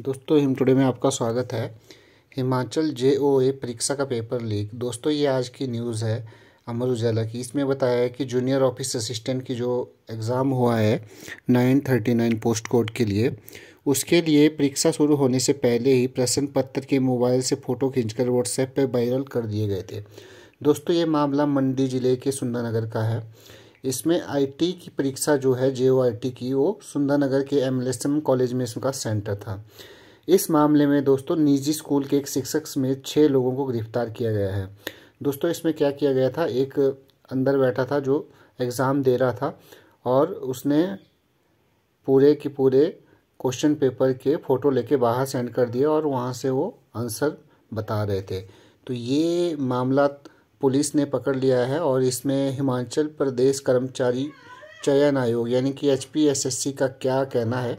दोस्तों him today में आपका स्वागत है हिमाचल जे ओ ए परीक्षा का पेपर लीक दोस्तों ये आज की न्यूज़ है अमर उजाला की इसमें बताया है कि जूनियर ऑफिस असिस्टेंट की जो एग्ज़ाम हुआ है nine thirty nine post code के लिए उसके लिए परीक्षा शुरू होने से पहले ही प्रश्न पत्र के मोबाइल से फ़ोटो खींचकर व्हाट्सएप पर वायरल कर दिए गए थे दोस्तों ये मामला मंडी ज़िले के सुंदरनगर का है इसमें आईटी की परीक्षा जो है जे की वो सुंदरनगर के एम कॉलेज में इसका सेंटर था इस मामले में दोस्तों निजी स्कूल के एक शिक्षक समेत छः लोगों को गिरफ्तार किया गया है दोस्तों इसमें क्या किया गया था एक अंदर बैठा था जो एग्ज़ाम दे रहा था और उसने पूरे के पूरे क्वेश्चन पेपर के फ़ोटो लेके बाहर सेंड कर दिया और वहाँ से वो आंसर बता रहे थे तो ये मामला पुलिस ने पकड़ लिया है और इसमें हिमाचल प्रदेश कर्मचारी चयन आयोग यानी कि एच पी का क्या कहना है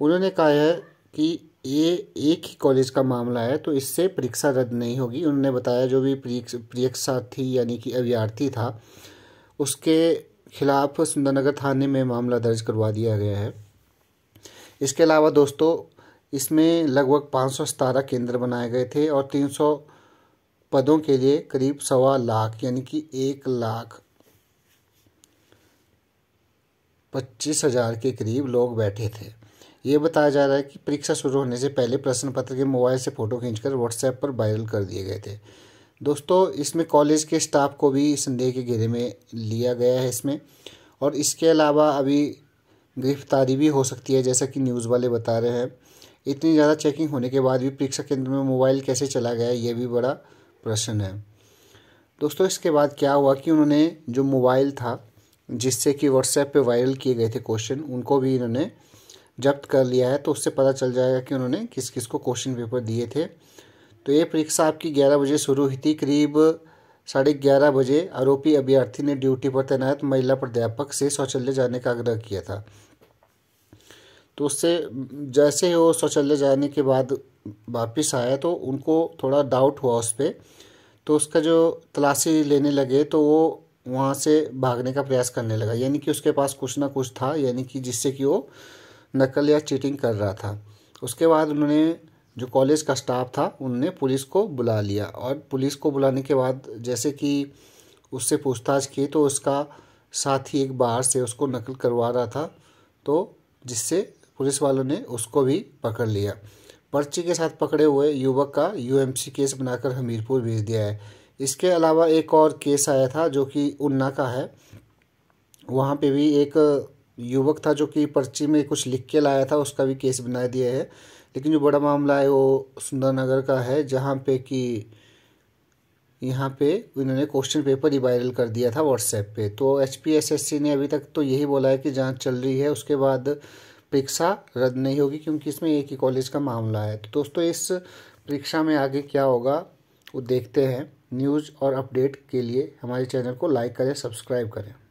उन्होंने कहा है कि ये एक ही कॉलेज का मामला है तो इससे परीक्षा रद्द नहीं होगी उन्होंने बताया जो भी परीक्षार्थी यानी कि अभ्यार्थी था उसके खिलाफ सुंदरनगर थाने में मामला दर्ज करवा दिया गया है इसके अलावा दोस्तों इसमें लगभग पाँच केंद्र बनाए गए थे और तीन पदों के लिए करीब सवा लाख यानी कि एक लाख पच्चीस हजार के करीब लोग बैठे थे ये बताया जा रहा है कि परीक्षा शुरू होने से पहले प्रश्न पत्र के मोबाइल से फ़ोटो खींचकर व्हाट्सएप पर वायरल कर दिए गए थे दोस्तों इसमें कॉलेज के स्टाफ को भी संदेह के घेरे में लिया गया है इसमें और इसके अलावा अभी गिरफ्तारी भी हो सकती है जैसा कि न्यूज़ वाले बता रहे हैं इतनी ज़्यादा चेकिंग होने के बाद भी परीक्षा केंद्र में मोबाइल कैसे चला गया ये भी बड़ा प्रश्न है दोस्तों इसके बाद क्या हुआ कि उन्होंने जो मोबाइल था जिससे कि व्हाट्सएप पे वायरल किए गए थे क्वेश्चन उनको भी इन्होंने जब्त कर लिया है तो उससे पता चल जाएगा कि उन्होंने किस किस को क्वेश्चन पेपर दिए थे तो ये परीक्षा आपकी ग्यारह बजे शुरू हुई थी करीब साढ़े ग्यारह बजे आरोपी अभ्यर्थी ने ड्यूटी पर तैनात महिला प्राध्यापक से शौचालय जाने का आग्रह किया था तो उससे जैसे ही वो शौचालय जाने के बाद वापस आया तो उनको थोड़ा डाउट हुआ उस पर तो उसका जो तलाशी लेने लगे तो वो वहाँ से भागने का प्रयास करने लगा यानी कि उसके पास कुछ ना कुछ था यानी कि जिससे कि वो नकल या चीटिंग कर रहा था उसके बाद उन्होंने जो कॉलेज का स्टाफ था उनने पुलिस को बुला लिया और पुलिस को बुलाने के बाद जैसे कि उससे पूछताछ की तो उसका साथी एक बाहर से उसको नकल करवा रहा था तो जिससे पुलिस वालों ने उसको भी पकड़ लिया पर्ची के साथ पकड़े हुए युवक का यूएमसी केस बनाकर हमीरपुर भेज दिया है इसके अलावा एक और केस आया था जो कि उन्ना का है वहाँ पे भी एक युवक था जो कि पर्ची में कुछ लिख के लाया था उसका भी केस बना दिया है लेकिन जो बड़ा मामला है वो सुंदरनगर का है जहाँ पे कि यहाँ पे इन्होंने क्वेश्चन पेपर ही वायरल कर दिया था व्हाट्सएप पे तो एच ने अभी तक तो यही बोला है कि जाँच चल रही है उसके बाद परीक्षा रद्द नहीं होगी क्योंकि इसमें एक ही कॉलेज का मामला है तो दोस्तों इस परीक्षा में आगे क्या होगा वो देखते हैं न्यूज़ और अपडेट के लिए हमारे चैनल को लाइक करें सब्सक्राइब करें